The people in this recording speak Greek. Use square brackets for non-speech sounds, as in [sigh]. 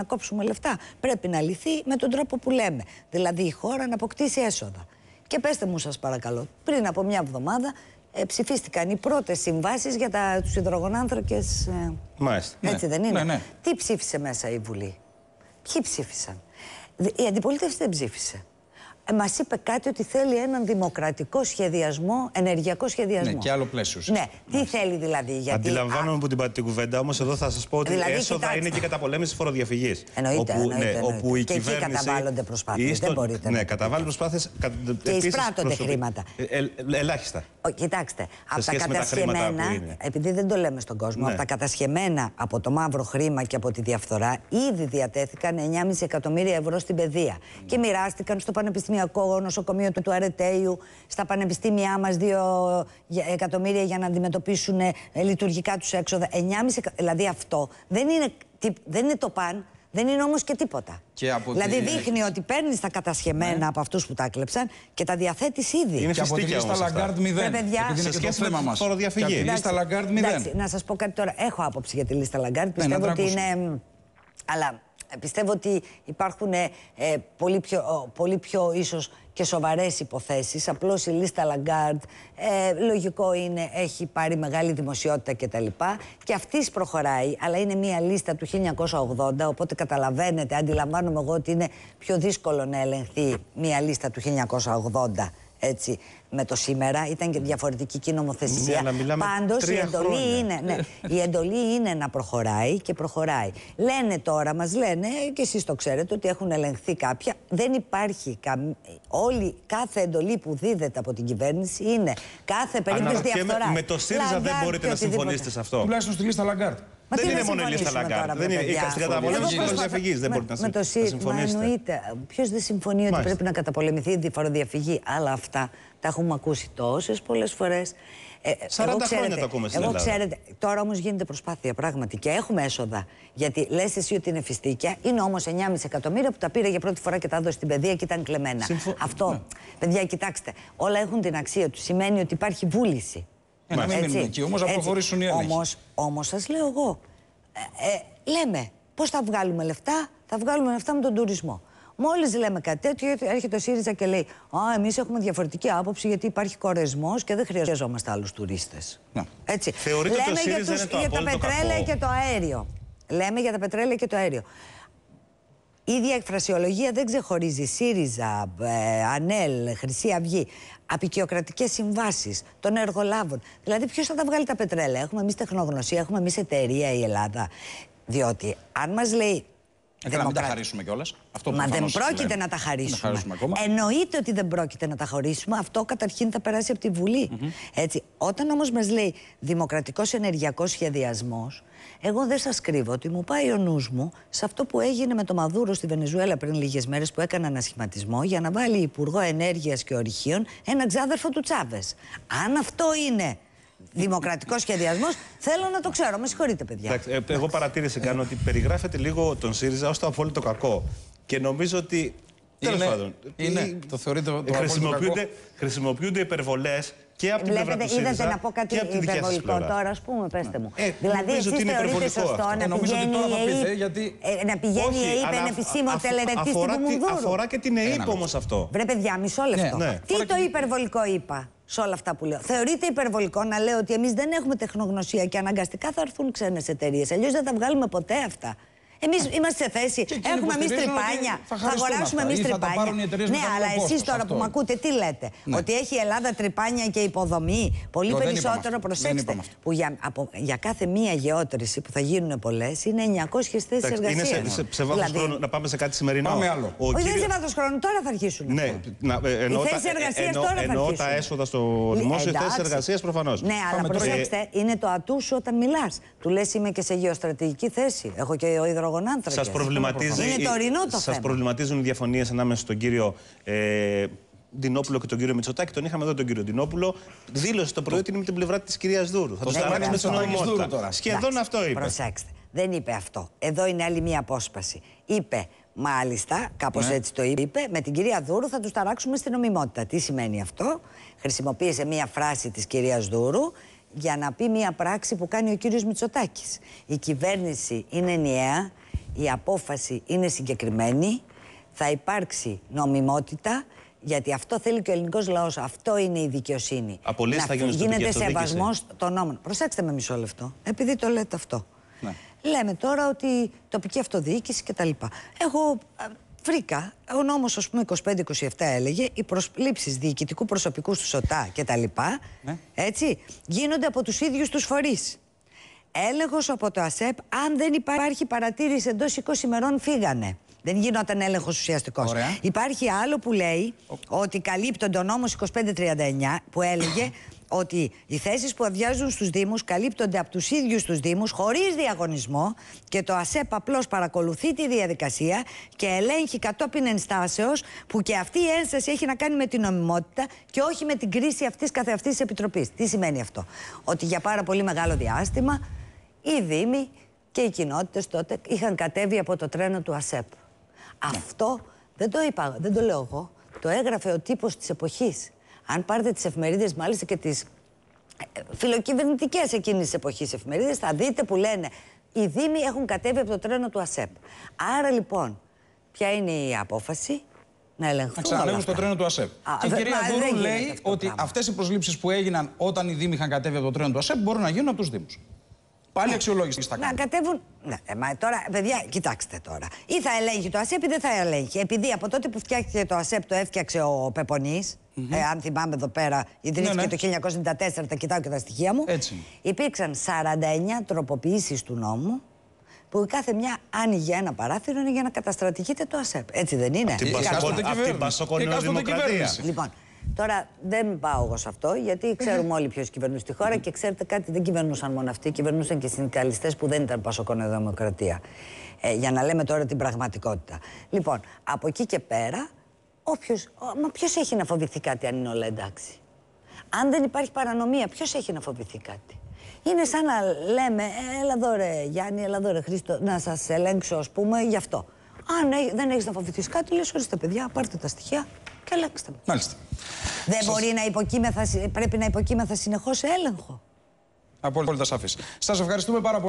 να κόψουμε λεφτά. Πρέπει να λυθεί με τον τρόπο που λέμε. Δηλαδή η χώρα να αποκτήσει έσοδα. Και πέστε μου σας παρακαλώ, πριν από μια εβδομάδα ε, ψηφίστηκαν οι πρώτες συμβάσεις για τα, τους υδρογονάνθρωκες. Ε, ναι. Έτσι δεν ναι, είναι. Ναι. Τι ψήφισε μέσα η Βουλή. Ποιοι ψήφισαν. Η αντιπολίτευση δεν ψήφισε. Ε, μας είπε κάτι ότι θέλει έναν δημοκρατικό σχεδιασμό, ενεργειακό σχεδιασμό. Ναι, και άλλο πλαίσιο. Ναι, τι Μάλιστα. θέλει δηλαδή. Γιατί... Αντιλαμβάνομαι από που την, την κουβέντα, όμως εδώ θα σας πω ότι δηλαδή, έσοδα κοιτάξτε. είναι και καταπολέμηση φοροδιαφυγής. Εννοείται. Όπου, ναι, εννοείται, ναι, εννοείται. Όπου η και εκεί καταβάλλονται προσπάθειες. Στο... Δεν μπορείτε. Ναι, να καταβάλλουν προσπάθειε. Και εισπράττονται χρήματα. Ε, ε, ελάχιστα. κοιτάξτε, από τα κατασχεμένα, επειδή δεν το λέμε στον κόσμο, ναι. από τα κατασχεμένα από το μαύρο χρήμα και από τη διαφθορά, ήδη διατέθηκαν 9,5 εκατομμύρια ευρώ στην παιδεία και μοιράστηκαν στο Πανεπιστημίο. Πανεπιστημιακό Νοσοκομείο του Αρετέιου, στα πανεπιστήμια μας 2 ε, εκατομμύρια για να αντιμετωπίσουν ε, λειτουργικά τους έξοδα. 9,5 Δηλαδή αυτό δεν είναι, δεν είναι το παν. Δεν είναι όμως και τίποτα. Και από δηλαδή τη... δείχνει ότι παίρνεις τα κατασχεμένα ναι. από αυτούς που τα έκλεψαν και τα διαθέτεις ήδη. Είναι και από τη στα Λαγκάρντ 0. Δεν είναι σχέση με μα. Τώρα διαφυγή. Η λίστα Λαγκάρντ 0. να σας πω κάτι τώρα. Έχω άποψη για τη λίστα Λαγκάρντ. Ναι, Πιστεύω ότι είναι. Αλλά πιστεύω ότι υπάρχουν ε, ε, πολύ, πιο, πολύ πιο ίσως και σοβαρές υποθέσεις. Απλώς η λίστα Λαγκάρντ, ε, λογικό είναι, έχει πάρει μεγάλη δημοσιότητα κτλ. Και αυτής προχωράει, αλλά είναι μια λίστα του 1980, οπότε καταλαβαίνετε, αντιλαμβάνομαι εγώ ότι είναι πιο δύσκολο να ελεγχθεί μια λίστα του 1980, έτσι με το σήμερα, ήταν και διαφορετική και η νομοθεσία. Ναι, Πάντως η εντολή είναι. Ναι, η εντολή είναι να προχωράει και προχωράει. Λένε τώρα, μας λένε, και εσείς το ξέρετε, ότι έχουν ελεγχθεί κάποια. Δεν υπάρχει Όλη, κάθε εντολή που δίδεται από την κυβέρνηση είναι κάθε περίπτωση διαφορά. Με, με το ΣΥΡΙΖΑ δεν μπορείτε να συμφωνήσετε σε αυτό. Τουλάχιστον στη λίστα Λαγκάρτ. Μα δεν είναι μόνο η λίστα Λαγκάρτ. Δεν είναι η καταπολέμηση τη φοροδιαφυγή. Δεν μπορείτε να, συμφωνήσετε. συμφωνήσετε. εννοείται. Ποιος δεν συμφωνεί ότι πρέπει να καταπολεμηθεί η φοροδιαφυγή. Αλλά αυτά τα έχουμε ακούσει τόσες πολλές φορές. Ε, 40 ε, εγώ, ξέρετε, χρόνια τα ακούμε στην εγώ, Ξέρετε, τώρα όμως γίνεται προσπάθεια πράγματι και έχουμε έσοδα. Γιατί λες εσύ ότι είναι φιστίκια, είναι όμως 9,5 εκατομμύρια που τα πήρε για πρώτη φορά και τα έδωσε στην παιδεία και ήταν κλεμμένα. Αυτό, ναι. παιδιά, κοιτάξτε, όλα έχουν την αξία τους. Σημαίνει ότι υπάρχει βούληση. Μα ε, να μην εκεί, όμως να προχωρήσουν οι άλλοι. Όμω σας λέω εγώ, ε, ε λέμε πώς θα βγάλουμε λεφτά, θα βγάλουμε λεφτά με τον τουρισμό. Μόλις λέμε κάτι τέτοιο, έρχεται ο ΣΥΡΙΖΑ και λέει Α, εμείς έχουμε διαφορετική άποψη γιατί υπάρχει κορεσμός και δεν χρειαζόμαστε άλλους τουρίστες. Ναι. Έτσι. Θεωρείτε λέμε για, το για τα πετρέλαια και το αέριο. Λέμε για τα πετρέλαια και το αέριο. Η εκφρασιολογία δεν ξεχωρίζει ΣΥΡΙΖΑ, ε, ΑΝΕΛ, Χρυσή Αυγή, απεικιοκρατικές συμβάσεις των εργολάβων. Δηλαδή, ποιος θα τα βγάλει τα πετρέλαια. Έχουμε εμείς τεχνογνωσία, έχουμε εμείς εταιρεία η Ελλάδα. Διότι αν μας λέει να ε, μην τα χαρίσουμε κιόλας. Μα δεν πρόκειται να τα χαρίσουμε. Να χαρίσουμε ακόμα. Εννοείται ότι δεν πρόκειται να τα χαρίσουμε. Αυτό καταρχήν θα περάσει από τη Βουλή. Έτσι. Όταν όμως μας λέει δημοκρατικός ενεργειακός σχεδιασμός, εγώ δεν σας κρύβω ότι μου πάει ο νους μου σε αυτό που έγινε με το Μαδούρο στη Βενεζουέλα πριν λίγες μέρες που έκανε σχηματισμό για να βάλει Υπουργό Ενέργειας και Ορυχείων έναν ξάδερφο του Τσάβες. Αν αυτό είναι δημοκρατικός σχεδιασμός. Θέλω να το ξέρω. Με συγχωρείτε, παιδιά. Ε, εγώ παρατήρησα κάνω ότι περιγράφεται λίγο τον ΣΥΡΙΖΑ ως το απόλυτο κακό. Και νομίζω ότι. Τέλος πάντων. Είναι, το θεωρείτε το, χρησιμοποιούνται, κακό. Χρησιμοποιούνται υπερβολές και από την Βλέπετε, πλευρά του ΣΥΡΙΖΑ. Είδατε να πω κάτι υπερβολικό τώρα, ας πούμε, πέστε μου. Ε, δηλαδή, εσεί θεωρείτε σωστό να ε, πηγαίνει, ότι τώρα πείτε, ΕΕ, γιατί... ε, να πηγαίνει Όχι, η ΕΕΠ επισήμω τελετή του Μουνδούρου. Αφορά και την ΕΕΠ όμω αυτό. Βρε, παιδιά, λεπτό. Ναι. Τι το υπερβολικό είπα σε όλα αυτά που λέω. Θεωρείται υπερβολικό να λέω ότι εμείς δεν έχουμε τεχνογνωσία και αναγκαστικά θα έρθουν ξένες εταιρείες. Αλλιώς δεν τα βγάλουμε ποτέ αυτά. Εμείς είμαστε σε θέση. Έχουμε εμεί τρυπάνια. Θα, αγοράσουμε εμείς τρυπάνια. Ναι, αλλά εσεί τώρα που με ακούτε, τι λέτε. Ναι. Ότι έχει η Ελλάδα τρυπάνια και υποδομή. Πολύ περισσότερο, προσέξτε. Που για, κάθε μία γεώτρηση που θα γίνουν πολλές είναι 900 θέσει εργασία. Είναι σε, σε, βάθος δηλαδή- χρόνου να πάμε σε κάτι σημερινό. Πάμε άλλο. Όχι, δεν είναι σε βάθος χρόνου, τώρα θα αρχίσουν. Ναι, θα τα έσοδα στο ε, δημόσιο, θέσεις εργασίας προφανώς. Ναι, αλλά προσέξτε, είναι το ατούς όταν μιλάς. Του λες είμαι και σε γεωστρατηγική θέση. Έχω και ο υδρογόνος. Σας Σας προβληματίζει. Είναι Σα προβληματίζουν οι διαφωνίες ανάμεσα στον κύριο ε, και τον κύριο Μητσοτάκη. Τον είχαμε εδώ τον κύριο Δινόπουλο Δήλωσε το πρωί ότι είναι με την πλευρά της κυρίας Δούρου. Θα το σταματήσουμε Δούρου τώρα. Σχεδόν αυτό είπε. Προσέξτε. Δεν είπε αυτό. Εδώ είναι άλλη μία απόσπαση. Είπε Μάλιστα, κάπως ναι. έτσι το είπε, με την κυρία Δούρου θα τους ταράξουμε στην νομιμότητα. Τι σημαίνει αυτό. Χρησιμοποίησε μία φράση της κυρίας Δούρου για να πει μία πράξη που κάνει ο κύριος Μητσοτάκης. Η κυβέρνηση είναι ενιαία, η απόφαση είναι συγκεκριμένη, θα υπάρξει νομιμότητα, γιατί αυτό θέλει και ο ελληνικός λαός. Αυτό είναι η δικαιοσύνη. Απολύσει θα γίνουν Γίνεται σεβασμό των νόμων. Προσέξτε με μισό λεπτό, επειδή το λέτε αυτό. Ναι. Λέμε τώρα ότι τοπική αυτοδιοίκηση κτλ. Εγώ βρήκα, ο νόμος, ας πούμε, 25-27 έλεγε, οι προσλήψεις διοικητικού προσωπικού του ΣΟΤΑ κτλ. Ναι. Έτσι, γίνονται από τους ίδιους τους φορείς έλεγχος από το ΑΣΕΠ, αν δεν υπάρχει παρατήρηση εντός 20 ημερών φύγανε. Δεν γινόταν έλεγχος ουσιαστικός. Υπάρχει άλλο που λέει ότι καλύπτονται ο νόμος 2539 που έλεγε [coughs] ότι οι θέσεις που αδειάζουν στους Δήμους καλύπτονται από τους ίδιους τους Δήμους χωρίς διαγωνισμό και το ΑΣΕΠ απλώς παρακολουθεί τη διαδικασία και ελέγχει κατόπιν ενστάσεως που και αυτή η ένσταση έχει να κάνει με την νομιμότητα και όχι με την κρίση αυτής καθεαυτής τη Επιτροπής. Τι σημαίνει αυτό, Ότι για πάρα πολύ μεγάλο διάστημα οι Δήμοι και οι κοινότητες τότε είχαν κατέβει από το τρένο του ΑΣΕΠ. Αυτό δεν το είπα, δεν το λέω εγώ. Το έγραφε ο τύπος της εποχής. Αν πάρετε τις εφημερίδες, μάλιστα και τις ε, φιλοκυβερνητικές εκείνης της εποχής εφημερίδες, θα δείτε που λένε Οι Δήμοι έχουν κατέβει από το τρένο του ΑΣΕΠ. Άρα λοιπόν, ποια είναι η απόφαση, να ελεγχθούν. Να ξαναλέγουν στο τρένο του ΑΣΕΠ. Α, και η κυρία Δούρου λέει ότι αυτές οι προσλήψεις που έγιναν όταν οι Δήμοι είχαν κατέβει από το τρένο του ΑΣΕΠ μπορούν να γίνουν από τους Δήμους. Πάλι αξιολόγηση θα κάνει. Να κατέβουν. Ναι, ε, μα τώρα, παιδιά, κοιτάξτε τώρα. Ή θα ελέγχει το ΑΣΕΠ ή δεν θα ελέγχει. Επειδή από τότε που φτιάχτηκε το ΑΣΕΠ το έφτιαξε ο Πεπονής. ε, αν θυμάμαι εδώ πέρα, ιδρύθηκε ναι, ναι. το 1994, τα κοιτάω και τα στοιχεία μου. Έτσι. Υπήρξαν 49 τροποποιήσεις του νόμου που κάθε μια άνοιγε ένα παράθυρο για να καταστρατηγείται το ΑΣΕΠ. Έτσι δεν είναι. Την πασόκονη δημοκρατία. Λοιπόν, Τώρα δεν πάω εγώ σε αυτό, γιατί ξέρουμε όλοι ποιος κυβερνούσε τη χώρα και ξέρετε κάτι, δεν κυβερνούσαν μόνο αυτοί, κυβερνούσαν και οι συνδικαλιστές που δεν ήταν πασοκονοδημοκρατία. Ε, για να λέμε τώρα την πραγματικότητα. Λοιπόν, από εκεί και πέρα, όποιος, μα ποιος έχει να φοβηθεί κάτι αν είναι όλα εντάξει. Αν δεν υπάρχει παρανομία, ποιος έχει να φοβηθεί κάτι. Είναι σαν να λέμε, «Ε, έλα εδώ ρε Γιάννη, έλα εδώ ρε Χρήστο, να σας ελέγξω, ας πούμε, γι' αυτό. Αν δεν έχεις να φοβηθείς κάτι, λες, ορίστε παιδιά, πάρτε τα στοιχεία, με. Μάλιστα. Δεν Σας... μπορεί να υποκείμεθα, πρέπει να υποκείμεθα συνεχώς σε έλεγχο. Απόλυτα σαφής. Σας ευχαριστούμε πάρα πολύ.